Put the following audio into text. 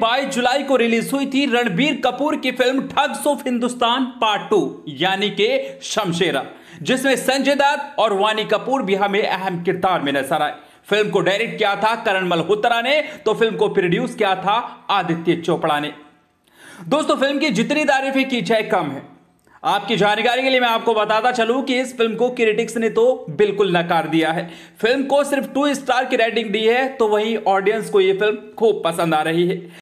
22 जुलाई को रिलीज हुई थी रणबीर कपूर की film Thugs of Hindustan part two यानी के शमशेरा जिसमें संजय दत्त और वानी कपूर भी हमें अहम किरदार में नजर आए फिल्म को डायरेक्ट किया था करण मल्होत्रा ने तो फिल्म को प्रोड्यूस किया था आदित्य चोपड़ा ने दोस्तों फिल्म की जितनी तारीफें की जाए कम है आपकी जानकारी के लिए मैं आपको बताता चलूं कि इस फिल्म को क्रिटिक्स ने तो बिल्कुल नकार दिया है फिल्म को सिर्फ टू स्टार की रेटिंग दी है तो वहीं ऑडियंस को यह फिल्म खूब पसंद आ रही है